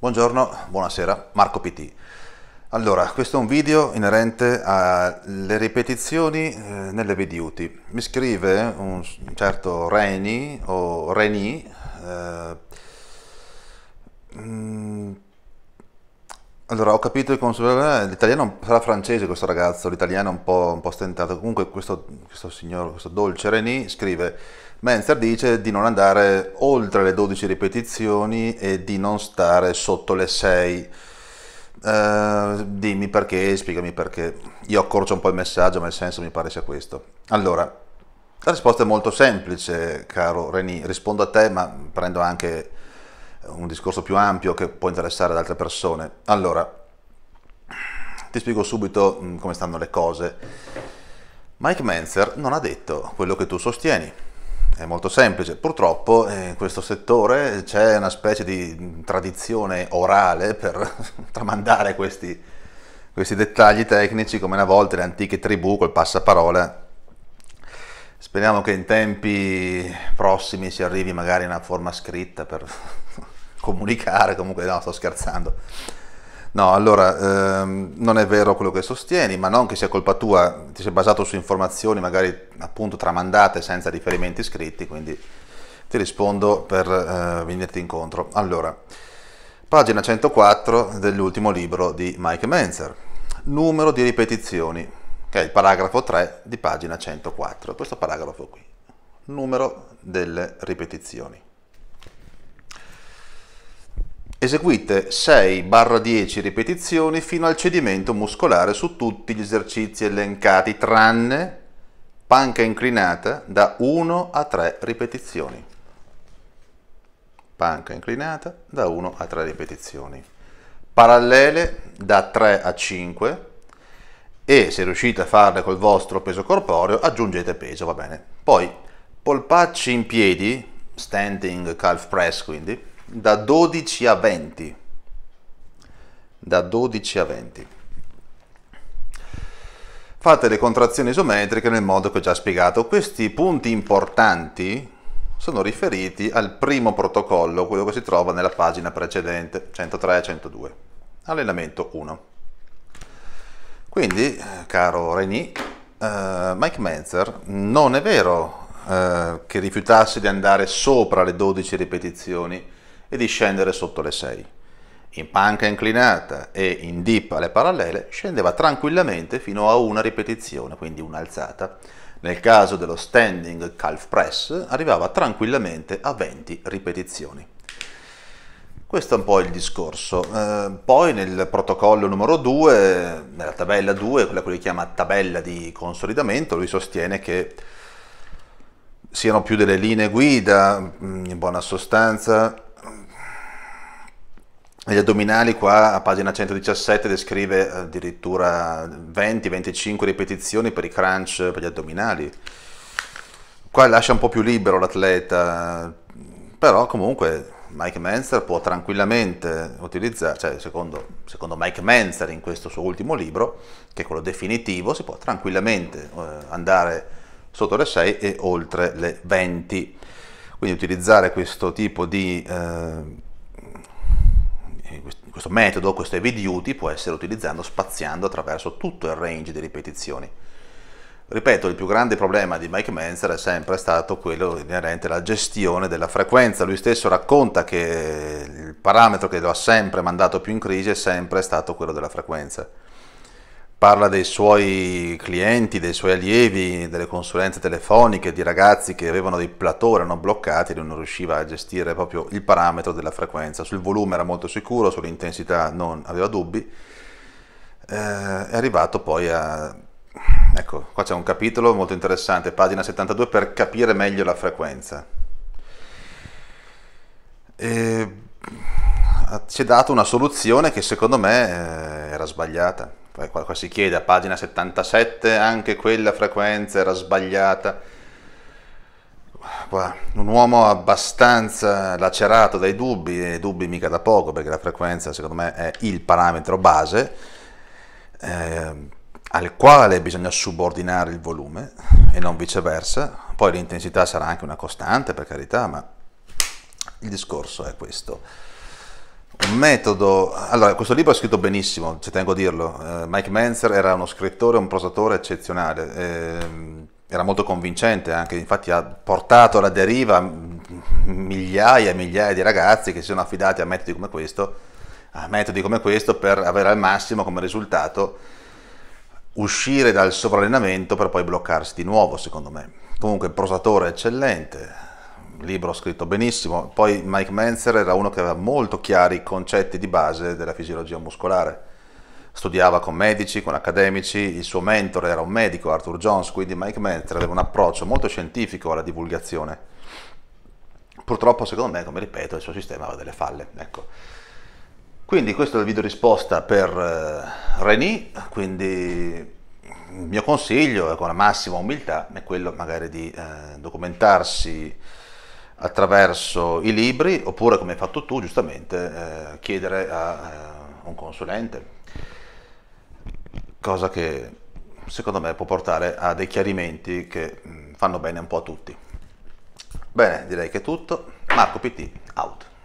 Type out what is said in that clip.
Buongiorno, buonasera, Marco PT. Allora, questo è un video inerente alle ripetizioni eh, nelle VDUT. Mi scrive un certo Reni o Reni, eh, mm, allora, ho capito il che eh, l'italiano sarà francese questo ragazzo, l'italiano è un po', un po stentato. Comunque questo, questo, signore, questo dolce Reni scrive Menzer dice di non andare oltre le 12 ripetizioni e di non stare sotto le 6. Uh, eh, dimmi perché, spiegami perché. Io accorcio un po' il messaggio, ma il senso mi pare sia questo. Allora, la risposta è molto semplice, caro Reni. Rispondo a te, ma prendo anche un discorso più ampio che può interessare ad altre persone. Allora, ti spiego subito mm, come stanno le cose. Mike Menzer non ha detto quello che tu sostieni. È molto semplice. Purtroppo eh, in questo settore c'è una specie di mm, tradizione orale per tramandare questi, questi dettagli tecnici come una volta le antiche tribù col passaparola Speriamo che in tempi prossimi si arrivi magari a una forma scritta per comunicare, comunque no, sto scherzando. No, allora, ehm, non è vero quello che sostieni, ma non che sia colpa tua, ti sei basato su informazioni magari appunto tramandate senza riferimenti scritti, quindi ti rispondo per eh, venirti incontro. Allora, pagina 104 dell'ultimo libro di Mike Menzer, numero di ripetizioni, che è il paragrafo 3 di pagina 104, questo paragrafo qui, numero delle ripetizioni. Eseguite 6-10 ripetizioni fino al cedimento muscolare su tutti gli esercizi elencati tranne panca inclinata da 1 a 3 ripetizioni. Panca inclinata da 1 a 3 ripetizioni. Parallele da 3 a 5 e se riuscite a farle col vostro peso corporeo aggiungete peso, va bene. Poi polpacci in piedi, standing calf press quindi, da 12 a 20. Da 12 a 20. Fate le contrazioni isometriche nel modo che ho già spiegato. Questi punti importanti sono riferiti al primo protocollo, quello che si trova nella pagina precedente, 103-102, allenamento 1. Quindi, caro Reni, uh, Mike Menzer, non è vero uh, che rifiutasse di andare sopra le 12 ripetizioni e di scendere sotto le 6. In panca inclinata e in dip alle parallele scendeva tranquillamente fino a una ripetizione, quindi un'alzata. Nel caso dello standing calf press arrivava tranquillamente a 20 ripetizioni. Questo è un po' il discorso. Eh, poi nel protocollo numero 2, nella tabella 2, quella che lui chiama tabella di consolidamento, lui sostiene che siano più delle linee guida, mm, in buona sostanza gli addominali qua a pagina 117 descrive eh, addirittura 20-25 ripetizioni per i crunch per gli addominali. Qua lascia un po' più libero l'atleta, però comunque Mike Menzer può tranquillamente utilizzare, cioè secondo, secondo, Mike Menzer in questo suo ultimo libro, che è quello definitivo, si può tranquillamente eh, andare sotto le 6 e oltre le 20. Quindi utilizzare questo tipo di... Eh, questo metodo, questo heavy duty, può essere utilizzato spaziando attraverso tutto il range di ripetizioni. Ripeto, il più grande problema di Mike Menzer è sempre stato quello inerente alla gestione della frequenza. Lui stesso racconta che il parametro che lo ha sempre mandato più in crisi è sempre stato quello della frequenza parla dei suoi clienti, dei suoi allievi, delle consulenze telefoniche, di ragazzi che avevano dei plateau, erano bloccati, lui non riusciva a gestire proprio il parametro della frequenza, sul volume era molto sicuro, sull'intensità non aveva dubbi, eh, è arrivato poi a... ecco, qua c'è un capitolo molto interessante, pagina 72, per capire meglio la frequenza. E... Ci è dato una soluzione che secondo me eh, era sbagliata poi qua, si chiede a pagina 77 anche quella frequenza era sbagliata. Qua, un uomo abbastanza lacerato dai dubbi, e dubbi mica da poco perché la frequenza secondo me è il parametro base eh, al quale bisogna subordinare il volume e non viceversa. Poi l'intensità sarà anche una costante per carità, ma il discorso è questo un metodo. Allora, questo libro è scritto benissimo, ci tengo a dirlo. Eh, Mike Menzer era uno scrittore, un prosatore eccezionale. Eh, era molto convincente anche, infatti ha portato alla deriva migliaia e migliaia di ragazzi che si sono affidati a metodi come questo, a metodi come questo per avere al massimo come risultato uscire dal sovrallenamento per poi bloccarsi di nuovo, secondo me. Comunque prosatore eccellente, libro scritto benissimo. Poi Mike Menzer era uno che aveva molto chiari i concetti di base della fisiologia muscolare. Studiava con medici, con accademici, il suo mentore era un medico, Arthur Jones, quindi Mike Menzer aveva un approccio molto scientifico alla divulgazione. Purtroppo, secondo me, come ripeto, il suo sistema aveva delle falle. Ecco. Quindi questo è il video risposta per eh, Reni, quindi il mio consiglio con la massima umiltà è quello magari di eh, documentarsi attraverso i libri oppure come hai fatto tu giustamente eh, chiedere a eh, un consulente cosa che secondo me può portare a dei chiarimenti che mh, mm, fanno bene un po' a tutti bene direi che è tutto Marco PT out